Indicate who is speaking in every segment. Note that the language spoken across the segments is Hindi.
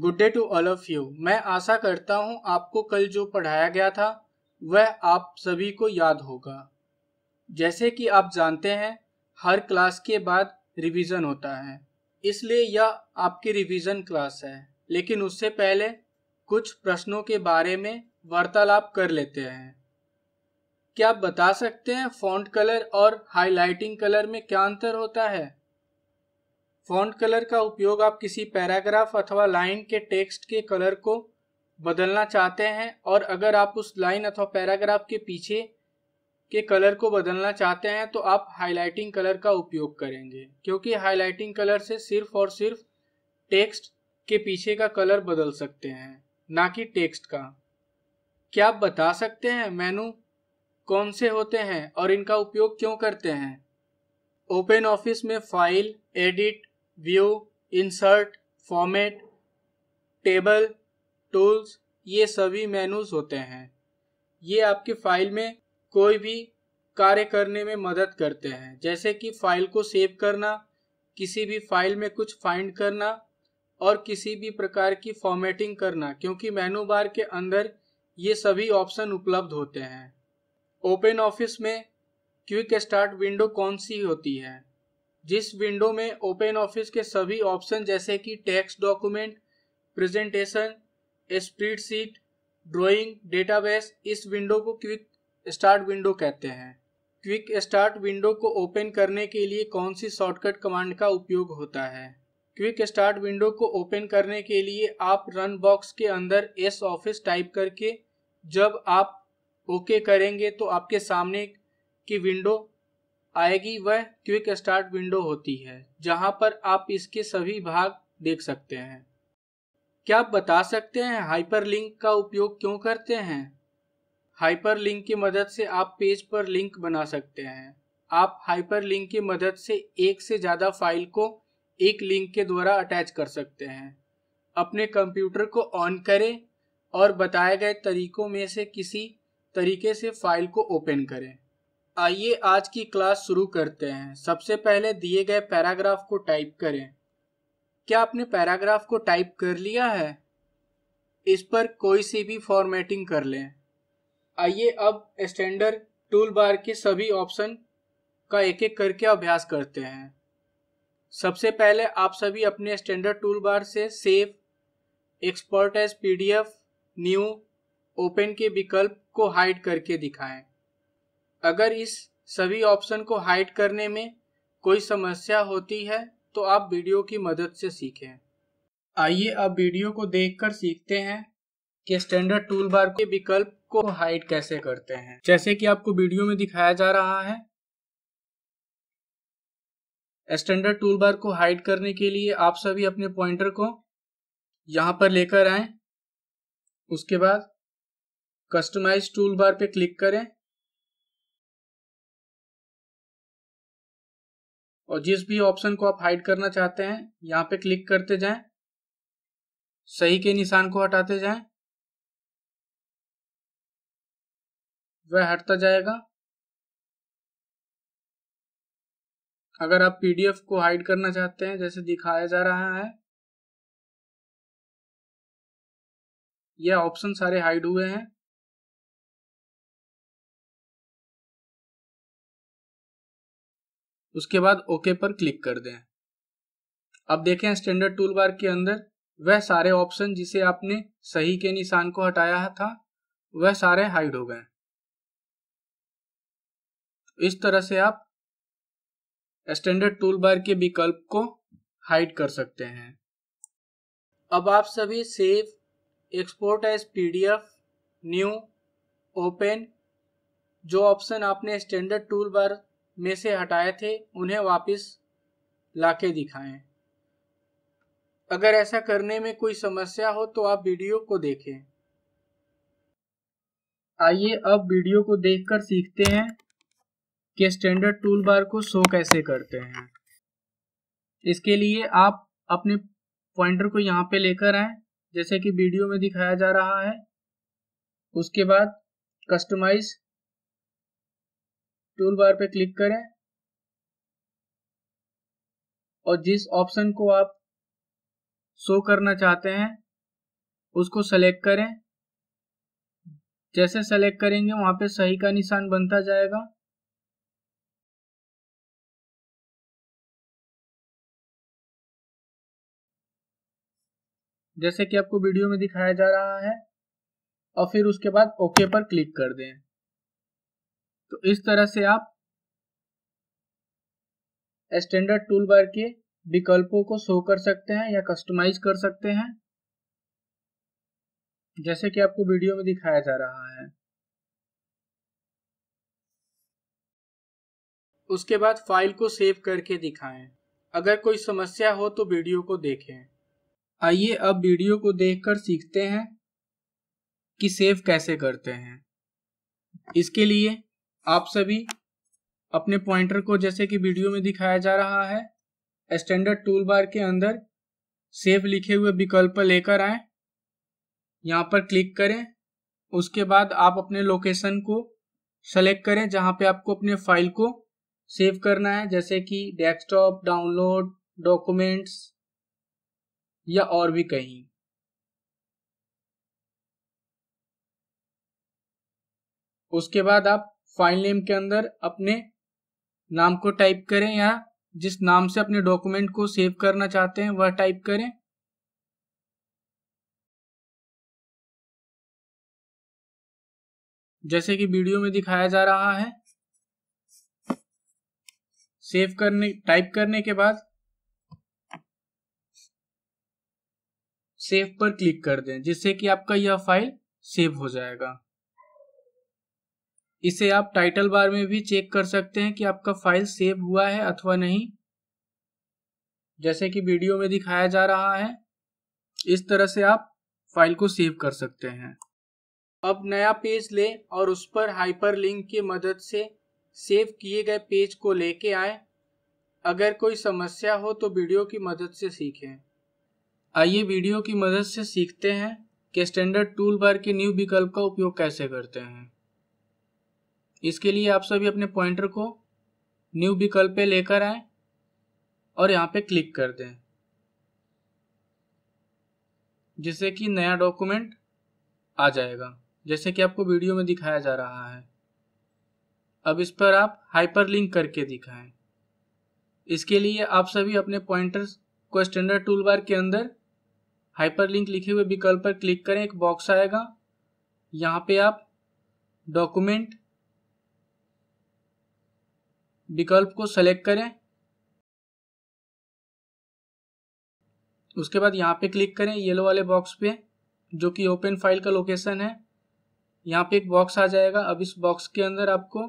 Speaker 1: Good day to all of you मैं आशा करता हूँ आपको कल जो पढ़ाया गया था वह आप सभी को याद होगा जैसे कि आप जानते हैं हर क्लास के बाद रिवीजन होता है इसलिए यह आपकी रिवीजन क्लास है लेकिन उससे पहले कुछ प्रश्नों के बारे में वार्तालाप कर लेते हैं क्या आप बता सकते हैं फॉन्ट कलर और हाइलाइटिंग कलर में क्या अंतर होता है फॉन्ट कलर का उपयोग आप किसी पैराग्राफ अथवा लाइन के टेक्स्ट के कलर को बदलना चाहते हैं और अगर आप उस लाइन अथवा पैराग्राफ के पीछे के कलर को बदलना चाहते हैं तो आप हाईलाइटिंग कलर का उपयोग करेंगे क्योंकि हाईलाइटिंग कलर से सिर्फ और सिर्फ टेक्स्ट के पीछे का कलर बदल सकते हैं ना कि टेक्स्ट का क्या आप बता सकते हैं मेनू कौन से होते हैं और इनका उपयोग क्यों करते हैं ओपन ऑफिस में file edit view insert format table tools ये सभी मेनूज होते हैं ये आपकी फाइल में कोई भी कार्य करने में मदद करते हैं जैसे कि फाइल को सेव करना किसी भी फाइल में कुछ फाइंड करना और किसी भी प्रकार की फॉर्मेटिंग करना क्योंकि मेनू बार के अंदर ये सभी ऑप्शन उपलब्ध होते हैं ओपन ऑफिस में क्विक स्टार्ट विंडो कौन सी होती है जिस विंडो में ओपन ऑफिस के सभी ऑप्शन जैसे कि text document presentation spreadsheet drawing, database इस विंडो को क्विक स्टार्ट विंडो कहते हैं क्विक स्टार्ट विंडो को ओपन करने के लिए कौन सी शॉर्टकट कमांड का उपयोग होता है क्विक स्टार्ट विंडो को ओपन करने के लिए आप रन बॉक्स के अंदर एस ऑफिस टाइप करके जब आप ओके okay करेंगे तो आपके सामने की विंडो आएगी वह क्विक स्टार्ट विंडो होती है जहां पर आप इसके सभी भाग देख सकते हैं क्या आप बता सकते हैं हाइपरलिंक का उपयोग क्यों करते हैं हाइपरलिंक की मदद से आप पेज पर लिंक बना सकते हैं आप हाइपरलिंक की मदद से एक से ज़्यादा फाइल को एक लिंक के द्वारा अटैच कर सकते हैं अपने कंप्यूटर को ऑन करें और बताए गए तरीकों में से किसी तरीके से फाइल को ओपन करें आइए आज की क्लास शुरू करते हैं सबसे पहले दिए गए पैराग्राफ को टाइप करें क्या आपने पैराग्राफ को टाइप कर लिया है इस पर कोई सी भी फॉर्मेटिंग कर लें आइए अब स्टैंडर्ड टूल बार के सभी ऑप्शन का एक एक करके अभ्यास करते हैं सबसे पहले आप सभी अपने स्टैंडर्ड टूल बार से save export as PDF new open के विकल्प को हाइड करके दिखाएं अगर इस सभी ऑप्शन को हाइड करने में कोई समस्या होती है तो आप वीडियो की मदद से सीखें आइए अब वीडियो को देखकर सीखते हैं कि स्टैंडर्ड टूल बार के विकल्प को हाइड कैसे करते हैं जैसे कि आपको वीडियो में दिखाया जा रहा है स्टैंडर्ड टूल बार को हाइड करने के लिए आप सभी अपने पॉइंटर को
Speaker 2: यहां पर लेकर आए उसके बाद कस्टमाइज टूल बार पे क्लिक करें और जिस भी ऑप्शन को आप हाइड करना चाहते हैं यहाँ पे क्लिक करते जाएं
Speaker 1: सही के निशान को हटाते जाएं वह हटता जाएगा
Speaker 2: अगर आप पीडीएफ को हाइड करना चाहते हैं जैसे दिखाया जा रहा है यह ऑप्शन सारे हाइड हुए हैं उसके बाद ओके पर क्लिक कर दें अब देखें स्टैंडर्ड टूल बार के अंदर वह सारे
Speaker 1: ऑप्शन जिसे आपने सही के निशान को हटाया था वह सारे हाइड हो गए इस तरह से आप स्टैंडर्ड टूल बार के विकल्प को हाइड कर सकते हैं अब आप सभी save export as PDF new open जो ऑप्शन आपने स्टैंडर्ड टूल बार में से हटाए थे उन्हें वापस लाके दिखाएं अगर ऐसा करने में कोई समस्या हो तो आप वीडियो को देखें आइए अब वीडियो को देखकर सीखते हैं कि स्टैंडर्ड टूल बार को शो कैसे करते हैं इसके लिए आप अपने पॉइंटर को यहाँ पे लेकर आए जैसे कि वीडियो में दिखाया जा रहा है उसके बाद कस्टमाइज टूल बार पे क्लिक करें और जिस ऑप्शन को आप शो करना चाहते हैं
Speaker 2: उसको सेलेक्ट करें जैसे सेलेक्ट करेंगे वहां पे सही का निशान बनता जाएगा जैसे कि आपको वीडियो में दिखाया जा रहा है और फिर उसके बाद ओके पर क्लिक कर दें
Speaker 1: तो इस तरह से आप स्टैंडर्ड टूल बार के विकल्पों को शो कर सकते हैं या कस्टमाइज कर सकते हैं जैसे कि आपको वीडियो में दिखाया जा रहा है उसके बाद फाइल को सेव करके दिखाएं। अगर कोई समस्या हो तो वीडियो को देखें आइए अब वीडियो को देखकर सीखते हैं कि सेव कैसे करते हैं इसके लिए आप सभी अपने पॉइंटर को जैसे कि वीडियो में दिखाया जा रहा है स्टैंडर्ड टूल बार के अंदर सेव लिखे हुए विकल्प लेकर आए यहाँ पर क्लिक करें उसके बाद आप अपने लोकेशन को सेलेक्ट करें जहाँ पे आपको अपने फाइल को सेव करना है जैसे कि डेस्कटॉप डाउनलोड डॉक्यूमेंट्स या और भी कहीं उसके बाद आप फाइल नेम के अंदर अपने नाम को टाइप करें या
Speaker 2: जिस नाम से अपने डॉक्यूमेंट को सेव करना चाहते हैं वह टाइप करें जैसे कि वीडियो में दिखाया जा रहा है सेव करने
Speaker 1: टाइप करने के बाद सेव पर क्लिक कर दें जिससे कि आपका यह फाइल सेव हो जाएगा इसे आप टाइटल बार में भी चेक कर सकते हैं कि आपका फाइल सेव हुआ है अथवा नहीं जैसे कि वीडियो में दिखाया जा रहा है इस तरह से आप फाइल को सेव कर सकते हैं अब नया पेज ले और उस पर हाइपर लिंक की मदद से सेव किए गए पेज को लेके आए अगर कोई समस्या हो तो वीडियो की मदद से सीखें आइए वीडियो की मदद से सीखते हैं कि स्टैंडर्ड टूल बार के न्यू विकल्प का उपयोग कैसे करते हैं इसके लिए आप सभी अपने पॉइंटर को न्यू विकल्प पे लेकर आए और यहाँ पे क्लिक कर दें जिससे कि नया डॉक्यूमेंट आ जाएगा जैसे कि आपको वीडियो में दिखाया जा रहा है अब इस पर आप हाइपरलिंक करके दिखाएं इसके लिए आप सभी अपने पॉइंटर्स को स्टैंडर्ड टूल बार के अंदर हाइपरलिंक लिखे हुए विकल्प पर क्लिक करें एक बॉक्स आएगा यहाँ पे आप डॉक्यूमेंट
Speaker 2: विकल्प को सेलेक्ट करें उसके बाद यहाँ पे क्लिक करें येलो वाले
Speaker 1: बॉक्स पे जो कि ओपन फाइल का लोकेशन है यहाँ पे एक बॉक्स आ जाएगा अब इस बॉक्स के अंदर आपको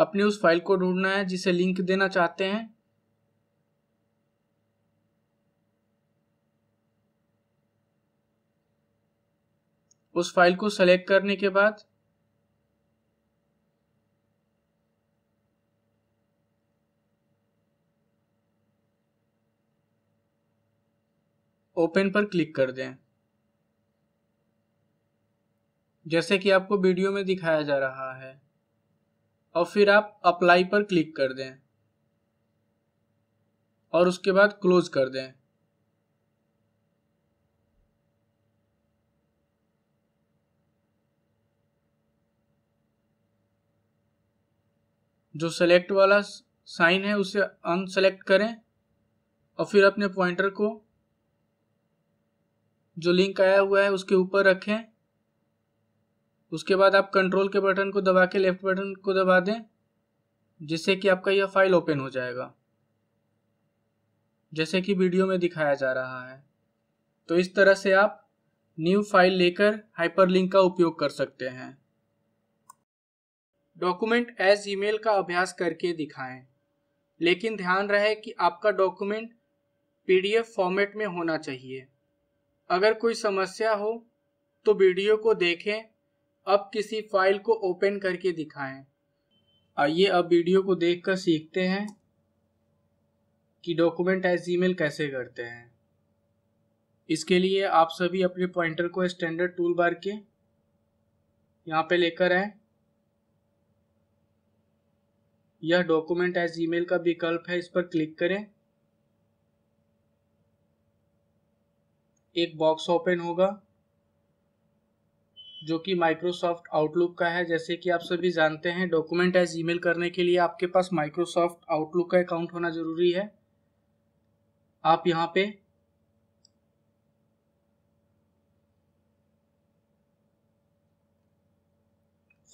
Speaker 1: अपने उस फाइल को ढूंढना है जिसे लिंक देना चाहते हैं उस फाइल को सेलेक्ट करने के बाद ओपन पर क्लिक कर दें जैसे कि आपको वीडियो में दिखाया जा रहा है और फिर आप अप्लाई पर क्लिक कर दें और उसके बाद क्लोज कर दें जो सेलेक्ट वाला साइन है उसे अनसेलेक्ट करें और फिर अपने पॉइंटर को जो लिंक आया हुआ है उसके ऊपर रखें उसके बाद आप कंट्रोल के बटन को दबा के लेफ्ट बटन को दबा दें जिससे कि आपका यह फाइल ओपन हो जाएगा जैसे कि वीडियो में दिखाया जा रहा है तो इस तरह से आप न्यू फाइल लेकर हाइपरलिंक का उपयोग कर सकते हैं डॉक्यूमेंट एज ईमेल का अभ्यास करके दिखाएं लेकिन ध्यान रहे कि आपका डॉक्यूमेंट पीडीएफ फॉर्मेट में होना चाहिए अगर कोई समस्या हो तो वीडियो को देखें अब किसी फाइल को ओपन करके दिखाएं आइए अब वीडियो को देखकर सीखते हैं कि डॉक्यूमेंट एज ईमेल कैसे करते हैं इसके लिए आप सभी अपने पॉइंटर को स्टैंडर्ड टूल बार के यहाँ पे लेकर आए यह डॉक्यूमेंट एज ईमेल का विकल्प है इस पर क्लिक करें एक बॉक्स ओपन होगा जो कि माइक्रोसॉफ्ट आउटलुक का है जैसे कि आप सभी जानते हैं डॉक्यूमेंट एज ईमेल करने के लिए आपके पास माइक्रोसॉफ्ट आउटलुक का अकाउंट होना ज़रूरी है आप यहाँ पे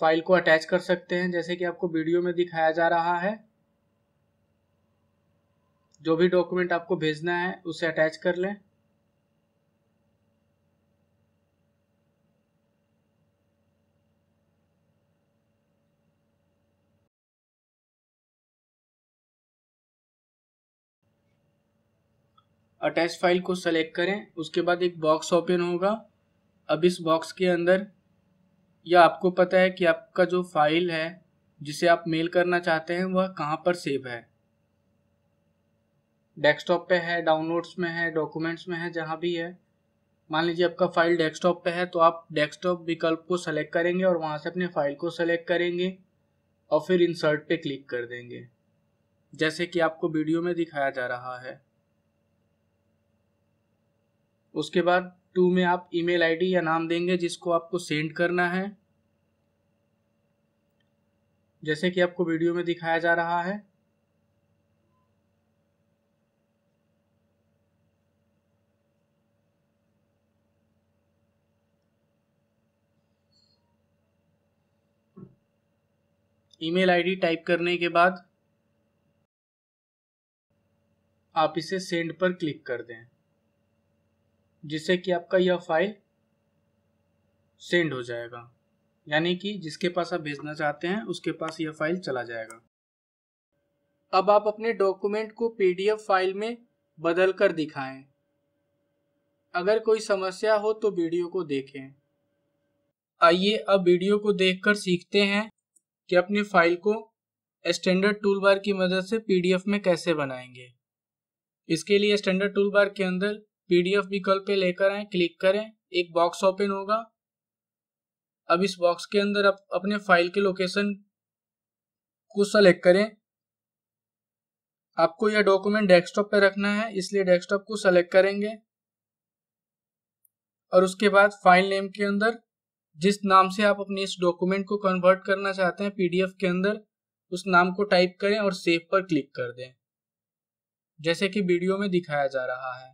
Speaker 1: फाइल को अटैच कर सकते हैं जैसे कि आपको वीडियो में दिखाया जा रहा है जो भी डॉक्यूमेंट आपको भेजना है उसे
Speaker 2: अटैच कर लें अटैच फाइल को सेलेक्ट करें उसके बाद एक बॉक्स ओपन होगा अब इस बॉक्स के अंदर
Speaker 1: या आपको पता है कि आपका जो फाइल है जिसे आप मेल करना चाहते हैं वह कहाँ पर सेव है डेस्कटॉप पे है डाउनलोड्स में है डॉक्यूमेंट्स में है जहाँ भी है मान लीजिए आपका फाइल डेस्कटॉप पे है तो आप डेस्कटॉप विकल्प को सेलेक्ट करेंगे और वहाँ से अपने फाइल को सेलेक्ट करेंगे और फिर इंसर्ट पे क्लिक कर देंगे जैसे कि आपको वीडियो में दिखाया जा रहा है उसके बाद टू में आप ईमेल आईडी या नाम देंगे जिसको आपको सेंड करना है जैसे कि आपको वीडियो में दिखाया जा रहा है ईमेल आईडी टाइप करने के बाद आप इसे सेंड पर क्लिक कर दें जिससे कि आपका यह फाइल सेंड हो जाएगा यानी कि जिसके पास आप भेजना चाहते हैं उसके पास यह फाइल चला जाएगा अब आप अपने डॉक्यूमेंट को पीडीएफ फाइल में बदल कर दिखाएं अगर कोई समस्या हो तो वीडियो को देखें आइए अब वीडियो को देखकर सीखते हैं कि अपने फाइल को स्टैंडर्ड टूल बार की मदद से पीडीएफ में कैसे बनाएंगे इसके लिए स्टैंडर्ड टूल बार के अंदर पीडीएफ विकल्प पे लेकर आए क्लिक करें एक बॉक्स ओपन होगा अब इस बॉक्स के अंदर आप अपने फाइल के लोकेशन को सेलेक्ट करें आपको यह डॉक्यूमेंट डेस्कटॉप पर रखना है इसलिए डेस्कटॉप को सेलेक्ट करेंगे और उसके बाद फाइल नेम के अंदर जिस नाम से आप अपने इस डॉक्यूमेंट को कन्वर्ट करना चाहते हैं पीडीएफ के अंदर उस नाम को टाइप करें और सेव पर क्लिक कर दें जैसे कि वीडियो में दिखाया जा रहा है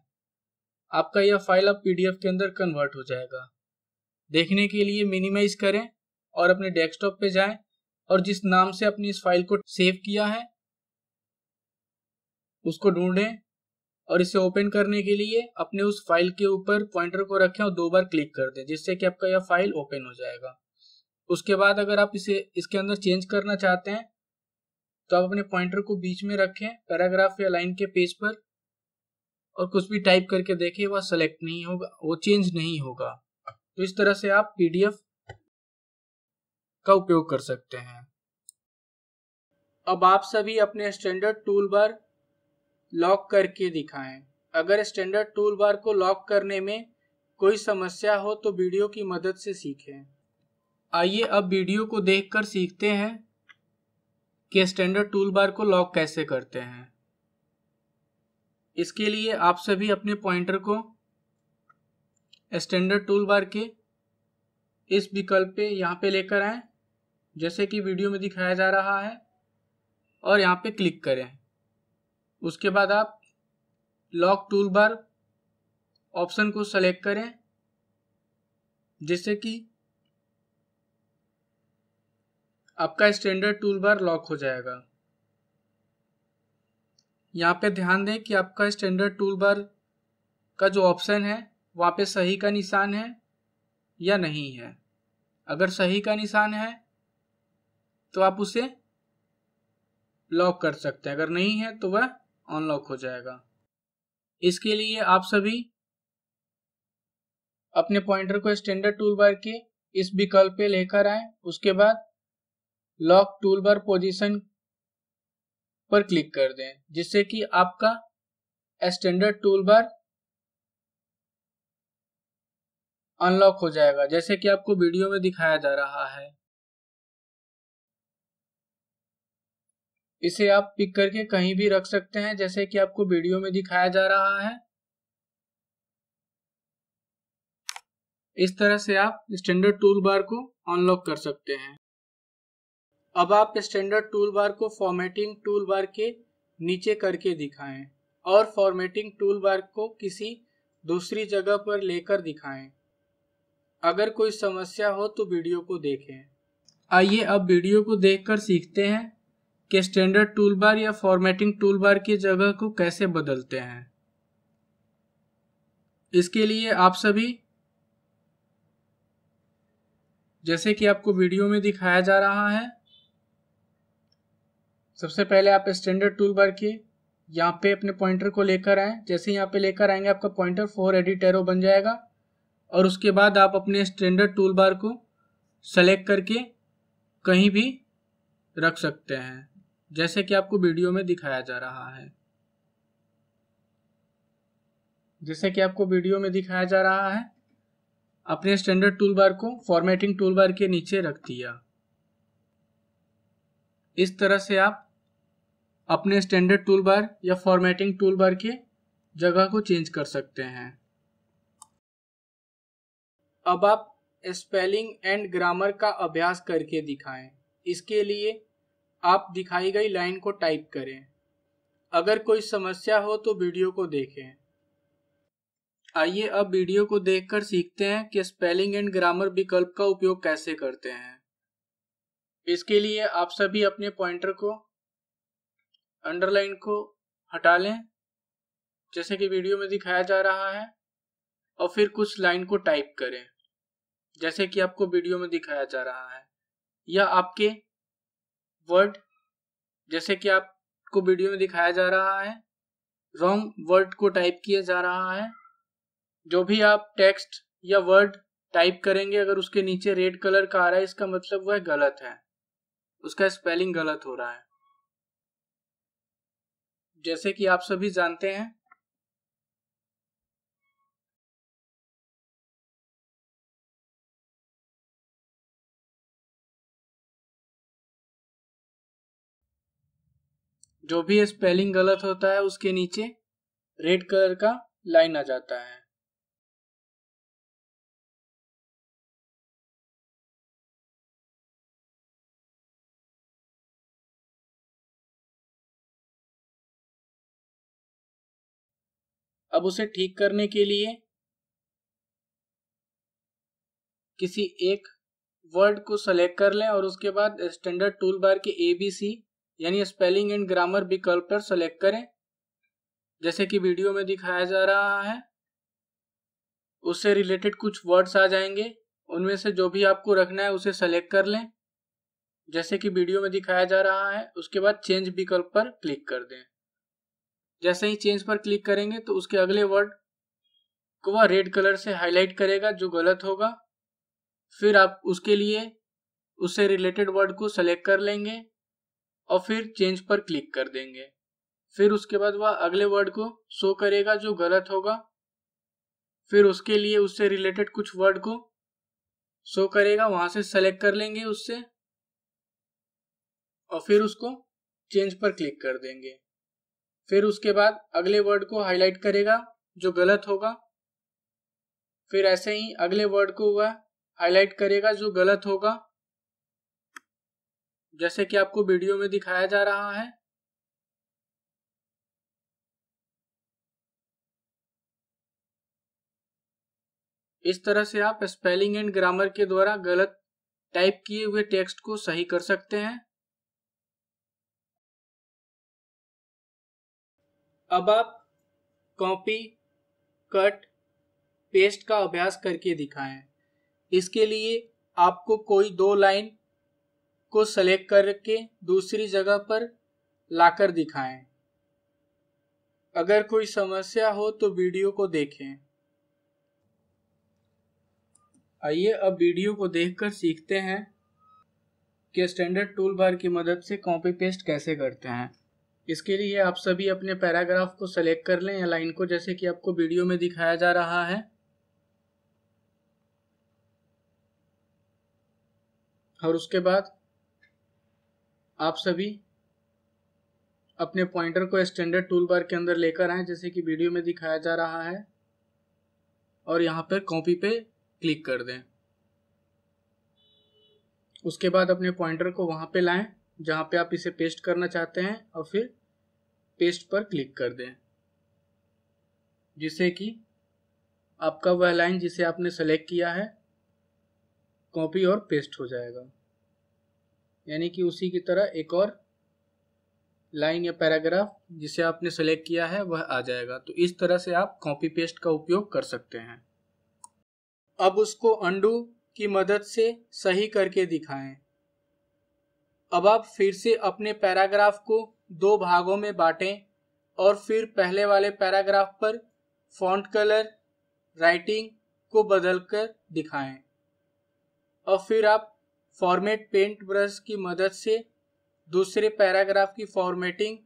Speaker 1: आपका यह फाइल अब पीडीएफ के अंदर कन्वर्ट हो जाएगा देखने के लिए मिनिमाइज करें और अपने डेस्कटॉप पे जाएं और जिस नाम से अपनी इस फाइल को सेव किया है उसको ढूंढें और इसे ओपन करने के लिए अपने उस फाइल के ऊपर पॉइंटर को रखें और दो बार क्लिक कर दें जिससे कि आपका यह फाइल ओपन हो जाएगा उसके बाद अगर आप इसे इसके अंदर चेंज करना चाहते हैं तो आप अपने पॉइंटर को बीच में रखें पैराग्राफ या लाइन के पेज पर और कुछ भी टाइप करके देखें वह सेलेक्ट नहीं होगा वो चेंज नहीं होगा तो इस तरह से आप पीडीएफ का उपयोग कर सकते हैं अब आप सभी अपने स्टैंडर्ड टूल बार लॉक करके दिखाएं अगर स्टैंडर्ड टूल बार को लॉक करने में कोई समस्या हो तो वीडियो की मदद से सीखें आइए अब वीडियो को देखकर सीखते हैं कि स्टैंडर्ड टूल बार को लॉक कैसे करते हैं इसके लिए आप सभी अपने पॉइंटर को स्टैंडर्ड टूल बार के इस विकल्प पे यहाँ पे लेकर आए जैसे कि वीडियो में दिखाया जा रहा है और यहाँ पे क्लिक करें उसके बाद आप लॉक टूल बार ऑप्शन को सेलेक्ट करें जिससे कि आपका स्टैंडर्ड टूल बार लॉक हो जाएगा यहाँ पे ध्यान दें कि आपका स्टैंडर्ड टूल बार का जो ऑप्शन है वहाँ पे सही का निशान है या नहीं है अगर सही का निशान है तो आप उसे लॉक कर सकते हैं अगर नहीं है तो वह अनलॉक हो जाएगा इसके लिए आप सभी अपने पॉइंटर को स्टैंडर्ड टूल बार के इस विकल्प पे लेकर आए उसके बाद लॉक टूल बार पोजिशन पर क्लिक कर दें जिससे कि आपका स्टैंडर्ड टूल बार
Speaker 2: अनलॉक हो जाएगा जैसे कि आपको वीडियो में दिखाया जा रहा है
Speaker 1: इसे आप पिक करके कहीं भी रख सकते हैं जैसे कि आपको वीडियो में दिखाया जा रहा है इस तरह से आप स्टैंडर्ड टूल बार को अनलॉक कर सकते हैं अब आप स्टैंडर्ड टूल बार को फॉर्मेटिंग टूल बार के नीचे करके दिखाएं और फॉर्मेटिंग टूल बार को किसी दूसरी जगह पर लेकर दिखाएं अगर कोई समस्या हो तो वीडियो को देखें आइए अब वीडियो को देखकर सीखते हैं कि स्टैंडर्ड टूल बार या फॉर्मेटिंग टूल बार की जगह को कैसे बदलते हैं इसके लिए आप सभी जैसे कि आपको वीडियो में दिखाया जा रहा है सबसे पहले आप स्टैंडर्ड टूल बार के यहाँ पे अपने पॉइंटर को लेकर आएँ जैसे यहाँ पे लेकर आएंगे आपका पॉइंटर फोर एडिट एरो बन जाएगा और उसके बाद आप अपने स्टैंडर्ड टूल बार को सेलेक्ट करके कहीं भी रख सकते हैं जैसे कि आपको वीडियो में दिखाया जा रहा है जैसे कि आपको वीडियो में दिखाया जा रहा है अपने स्टैंडर्ड टूल बार को फॉर्मेटिंग टूल बार के नीचे रख दिया इस तरह से आप अपने स्टैंडर्ड टूल बार या फॉर्मेटिंग टूल बार की जगह को चेंज कर सकते हैं अब आप स्पेलिंग एंड ग्रामर का अभ्यास करके दिखाएं इसके लिए आप दिखाई गई लाइन को टाइप करें अगर कोई समस्या हो तो वीडियो को देखें आइए अब वीडियो को देखकर सीखते हैं कि स्पेलिंग एंड ग्रामर विकल्प का उपयोग कैसे करते हैं इसके लिए आप सभी अपने पॉइंटर को अंडरलाइन को हटा लें जैसे कि वीडियो में दिखाया जा रहा है और फिर कुछ लाइन को टाइप करें जैसे कि आपको वीडियो में दिखाया जा रहा है या आपके वर्ड जैसे कि आपको वीडियो में दिखाया जा रहा है रॉन्ग वर्ड को टाइप किया जा रहा है जो भी आप टेक्स्ट या वर्ड टाइप करेंगे अगर उसके नीचे रेड कलर का आ रहा है इसका मतलब वह गलत है उसका स्पेलिंग गलत हो रहा है
Speaker 2: जैसे कि आप सभी जानते हैं जो भी स्पेलिंग गलत होता है उसके नीचे रेड कलर का लाइन आ जाता है अब उसे ठीक करने के लिए किसी एक
Speaker 1: वर्ड को सेलेक्ट कर लें और उसके बाद स्टैंडर्ड टूल बार के ए बी सी यानी स्पेलिंग एंड ग्रामर विकल्प पर सेलेक्ट करें जैसे कि वीडियो में दिखाया जा रहा है उससे रिलेटेड कुछ वर्ड्स आ जाएंगे उनमें से जो भी आपको रखना है उसे सेलेक्ट कर लें जैसे कि वीडियो में दिखाया जा रहा है उसके बाद चेंज विकल्प पर क्लिक कर दें जैसे ही चेंज पर क्लिक करेंगे तो उसके अगले वर्ड को वह रेड कलर से हाईलाइट करेगा जो गलत होगा फिर आप उसके लिए उससे रिलेटेड वर्ड को सेलेक्ट कर लेंगे और फिर चेंज पर क्लिक कर देंगे फिर उसके बाद वह अगले वर्ड को शो करेगा जो गलत होगा फिर उसके लिए उससे रिलेटेड कुछ वर्ड को शो करेगा वहां से सेलेक्ट कर लेंगे उससे और फिर उसको चेंज पर क्लिक कर देंगे फिर उसके बाद अगले वर्ड को हाईलाइट करेगा जो गलत होगा फिर ऐसे ही अगले वर्ड को वह हाईलाइट करेगा जो गलत होगा जैसे कि आपको वीडियो में दिखाया जा रहा है इस तरह से आप स्पेलिंग एंड ग्रामर के द्वारा गलत
Speaker 2: टाइप किए हुए टेक्स्ट को सही कर सकते हैं अब आप कॉपी
Speaker 1: कट पेस्ट का अभ्यास करके दिखाएं इसके लिए आपको कोई दो लाइन को सेलेक्ट करके दूसरी जगह पर लाकर दिखाएं अगर कोई समस्या हो तो वीडियो को देखें आइए अब वीडियो को देखकर सीखते हैं कि स्टैंडर्ड टूल बार की मदद से कॉपी पेस्ट कैसे करते हैं इसके लिए आप सभी अपने पैराग्राफ को सेलेक्ट कर लें या लाइन को जैसे कि आपको वीडियो में दिखाया जा रहा है और उसके बाद आप सभी अपने पॉइंटर को स्टैंडर्ड टूल बार के अंदर लेकर आए जैसे कि वीडियो में दिखाया जा रहा है और यहाँ पर कॉपी पे क्लिक कर दें उसके बाद अपने पॉइंटर को वहां पे लाएं जहां पे आप इसे पेस्ट करना चाहते हैं और फिर पेस्ट पर क्लिक कर दें जिससे कि आपका वह लाइन जिसे आपने सेलेक्ट किया है कॉपी और पेस्ट हो जाएगा यानी कि उसी की तरह एक और लाइन या पैराग्राफ जिसे आपने सेलेक्ट किया है वह आ जाएगा तो इस तरह से आप कॉपी पेस्ट का उपयोग कर सकते हैं अब उसको अंडू की मदद से सही करके दिखाएं अब आप फिर से अपने पैराग्राफ को दो भागों में बांटें और फिर पहले वाले पैराग्राफ पर फॉन्ट कलर राइटिंग को बदलकर दिखाएं और फिर आप फॉर्मेट पेंट ब्रश की मदद से दूसरे पैराग्राफ की फॉर्मेटिंग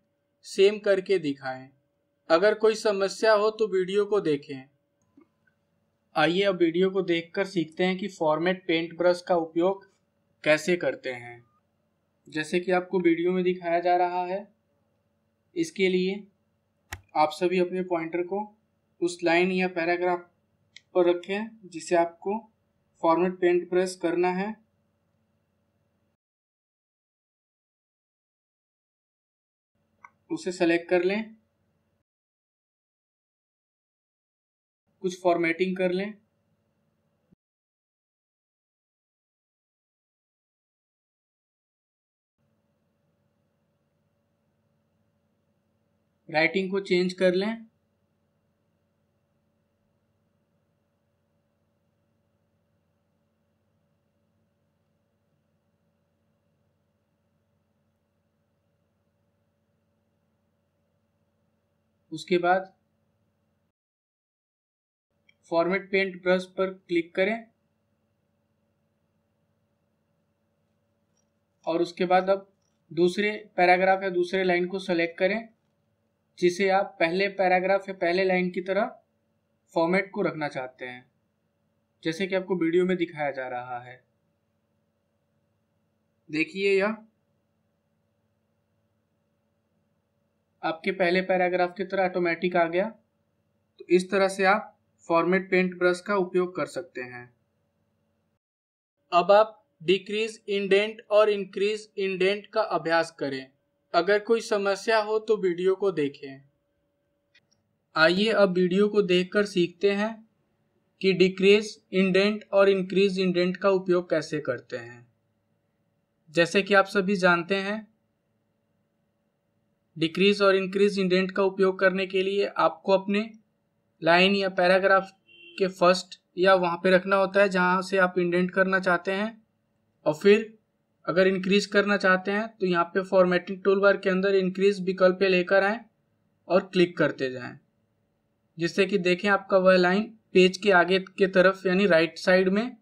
Speaker 1: सेम करके दिखाएं अगर कोई समस्या हो तो वीडियो को देखें आइए अब वीडियो को देखकर सीखते हैं कि फॉर्मेट पेंट ब्रश का उपयोग कैसे करते हैं जैसे कि आपको वीडियो में दिखाया जा रहा है इसके लिए आप सभी अपने पॉइंटर को उस
Speaker 2: लाइन या पैराग्राफ पर रखें जिसे आपको फॉर्मेट पेंट प्रेस करना है उसे सेलेक्ट कर लें कुछ फॉर्मेटिंग कर लें राइटिंग को चेंज कर लें उसके बाद फॉर्मेट पेंट ब्रश पर क्लिक करें
Speaker 1: और उसके बाद अब दूसरे पैराग्राफ या दूसरे लाइन को सेलेक्ट करें जिसे आप पहले पैराग्राफ या पहले लाइन की तरह फॉर्मेट को रखना चाहते हैं जैसे कि आपको वीडियो में दिखाया जा रहा है देखिए यह आपके पहले पैराग्राफ की तरह ऑटोमेटिक आ गया तो इस तरह से आप फॉर्मेट पेंट ब्रश का उपयोग कर सकते हैं अब आप डिक्रीज इंडेंट और इंक्रीज इंडेंट का अभ्यास करें अगर कोई समस्या हो तो वीडियो को देखें आइए अब वीडियो को देखकर सीखते हैं कि डिक्रीज इंडेंट और इंक्रीज इंडेंट का उपयोग कैसे करते हैं जैसे कि आप सभी जानते हैं डिक्रीज और इंक्रीज इंडेंट का उपयोग करने के लिए आपको अपने लाइन या पैराग्राफ के फर्स्ट या वहां पे रखना होता है जहां से आप इंडेंट करना चाहते हैं और फिर अगर इंक्रीज करना चाहते हैं तो यहाँ पे फॉर्मेटिंग टूल बार के अंदर इंक्रीज विकल्प लेकर आए और क्लिक करते जाएं जिससे कि देखें आपका वह लाइन पेज के आगे के तरफ यानी राइट साइड में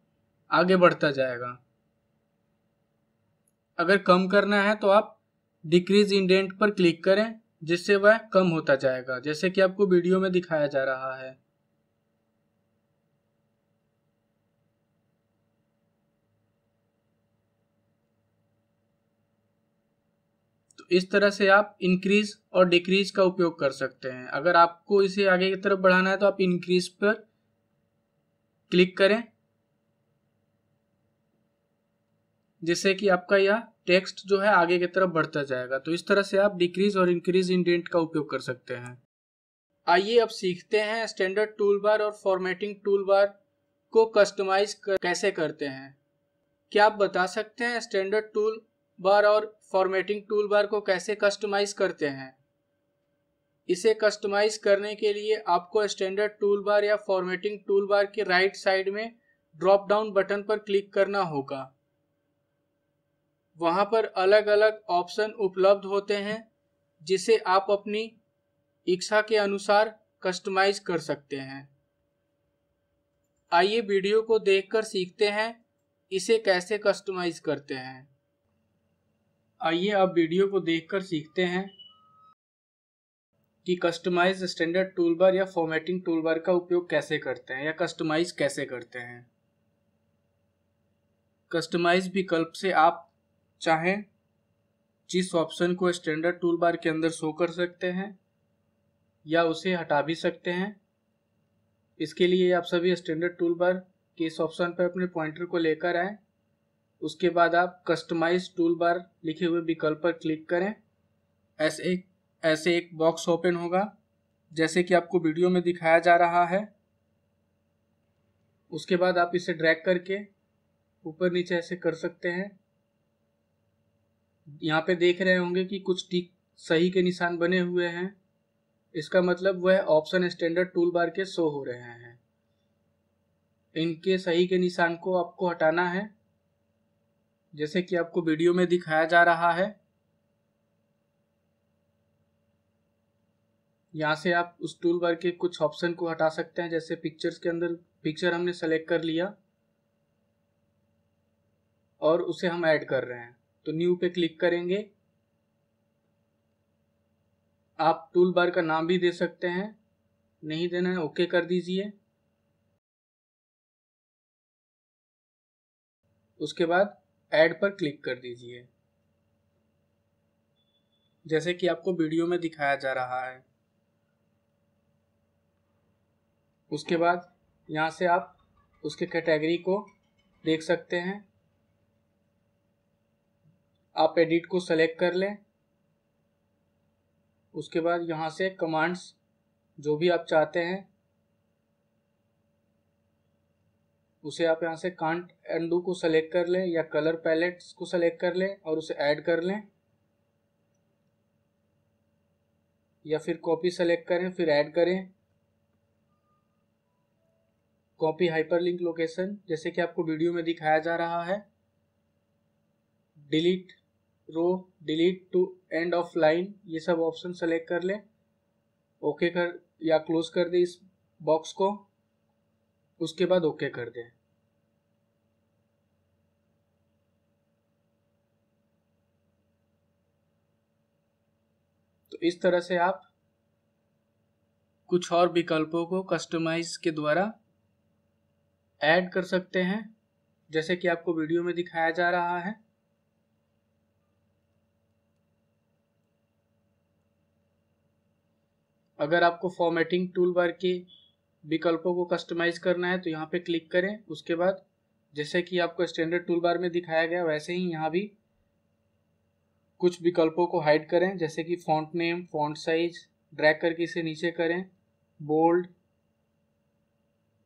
Speaker 1: आगे बढ़ता जाएगा अगर कम करना है तो आप डिक्रीज इंडेंट पर क्लिक करें जिससे वह कम होता जाएगा जैसे कि आपको वीडियो में दिखाया जा रहा है इस तरह से आप इंक्रीज और डिक्रीज का उपयोग कर सकते हैं अगर आपको इसे आगे की तरफ बढ़ाना है तो आप इंक्रीज पर क्लिक करें जिससे कि आपका यह टेक्स्ट जो है आगे की तरफ बढ़ता जाएगा तो इस तरह से आप डिक्रीज और इंक्रीज इंडेंट का उपयोग कर सकते हैं आइए अब सीखते हैं स्टैंडर्ड टूल बार और फॉर्मेटिंग टूल बार को कस्टमाइज कर, कैसे करते हैं क्या आप बता सकते हैं स्टैंडर्ड टूल बार और फॉर्मेटिंग टूल बार को कैसे कस्टमाइज करते हैं इसे कस्टमाइज करने के लिए आपको स्टैंडर्ड टूल बार या फॉर्मेटिंग टूल बार के राइट साइड में ड्रॉप डाउन बटन पर क्लिक करना होगा वहां पर अलग अलग ऑप्शन उपलब्ध होते हैं जिसे आप अपनी इच्छा के अनुसार कस्टमाइज कर सकते हैं आइए वीडियो को देखकर सीखते हैं इसे कैसे कस्टमाइज करते हैं आइए अब वीडियो को देखकर सीखते हैं कि कस्टमाइज स्टैंडर्ड टूल बार या फॉर्मेटिंग टूल बार का उपयोग कैसे करते हैं या कस्टमाइज कैसे करते हैं कस्टमाइज विकल्प से आप चाहें जिस ऑप्शन को स्टैंडर्ड टूल बार के अंदर शो कर सकते हैं या उसे हटा भी सकते हैं इसके लिए आप सभी स्टैंडर्ड टूल बार के इस ऑप्शन पर अपने पॉइंटर को लेकर आएँ उसके बाद आप कस्टमाइज टूल बार लिखे हुए विकल्प पर क्लिक करें ऐसे एक ऐसे एक बॉक्स ओपन होगा जैसे कि आपको वीडियो में दिखाया जा रहा है उसके बाद आप इसे ड्रैग करके ऊपर नीचे ऐसे कर सकते हैं यहाँ पे देख रहे होंगे कि कुछ टिक सही के निशान बने हुए हैं इसका मतलब वह ऑप्शन स्टैंडर्ड टूल बार के शो हो रहे हैं इनके सही के निशान को आपको हटाना है जैसे कि आपको वीडियो में दिखाया जा रहा है यहाँ से आप उस टूल बार के कुछ ऑप्शन को हटा सकते हैं जैसे पिक्चर्स के अंदर पिक्चर हमने सेलेक्ट कर लिया और उसे हम ऐड कर रहे हैं तो न्यू पे क्लिक करेंगे
Speaker 2: आप टूल बार का नाम भी दे सकते हैं नहीं देना है ओके कर दीजिए उसके बाद ऐड पर क्लिक कर दीजिए जैसे
Speaker 1: कि आपको वीडियो में दिखाया जा रहा है उसके बाद यहाँ से आप उसके कैटेगरी को देख सकते हैं आप एडिट को सेलेक्ट कर लें उसके बाद यहाँ से कमांड्स जो भी आप चाहते हैं उसे आप यहाँ से कांट एंडू को सेलेक्ट कर लें या कलर पैलेट्स को सेलेक्ट कर लें और उसे ऐड कर लें या फिर कॉपी सेलेक्ट करें फिर ऐड करें कॉपी हाइपरलिंक लोकेशन जैसे कि आपको वीडियो में दिखाया जा रहा है delete row delete to end of line ये सब ऑप्शन सेलेक्ट कर लें ओके कर या क्लोज कर दें इस बॉक्स को उसके बाद ओके कर दें तो इस तरह से आप कुछ और विकल्पों को कस्टमाइज के द्वारा ऐड कर सकते हैं जैसे कि आपको वीडियो में दिखाया जा रहा है अगर आपको फॉर्मेटिंग टूल बार की विकल्पों को कस्टमाइज करना है तो यहाँ पे क्लिक करें उसके बाद जैसे कि आपको स्टैंडर्ड टूल बार में दिखाया गया वैसे ही यहाँ भी कुछ विकल्पों को हाइड करें जैसे कि font name font size drag करके इसे नीचे करें बोल्ड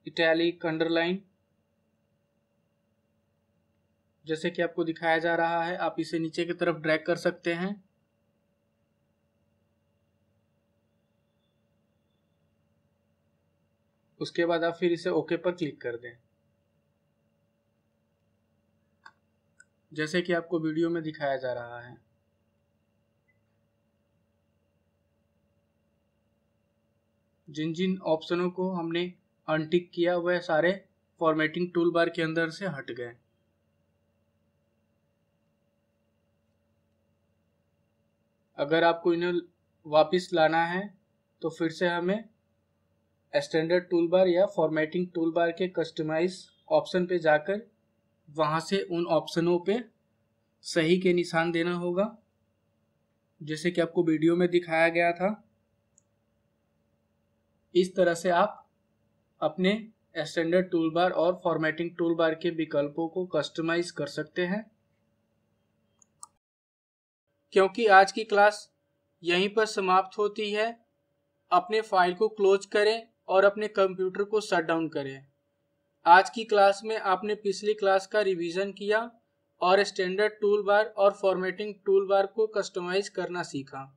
Speaker 1: इटैलिक अंडरलाइन जैसे कि आपको दिखाया जा रहा है आप इसे नीचे की तरफ ड्रैग कर सकते हैं उसके बाद आप फिर इसे ओके पर क्लिक कर दें जैसे कि आपको वीडियो में दिखाया जा रहा है जिन जिन ऑप्शनों को हमने अनटिक किया वह सारे फॉर्मेटिंग टूल बार के अंदर से हट गए अगर आपको इन्हें वापस लाना है तो फिर से हमें स्टैंडर्ड टूल बार या फॉर्मेटिंग टूल बार के कस्टमाइज ऑप्शन पे जाकर वहाँ से उन ऑप्शनों पे सही के निशान देना होगा जैसे कि आपको वीडियो में दिखाया गया था इस तरह से आप अपने स्टैंडर्ड टूल बार और फॉर्मेटिंग टूल बार के विकल्पों को कस्टमाइज कर सकते हैं क्योंकि आज की क्लास यहीं पर समाप्त होती है अपने फाइल को क्लोज करें और अपने कंप्यूटर को शट डाउन करें आज की क्लास में आपने पिछली क्लास का रिवीजन किया
Speaker 2: और स्टैंडर्ड टूल बार और फॉर्मेटिंग टूल बार को कस्टमाइज करना सीखा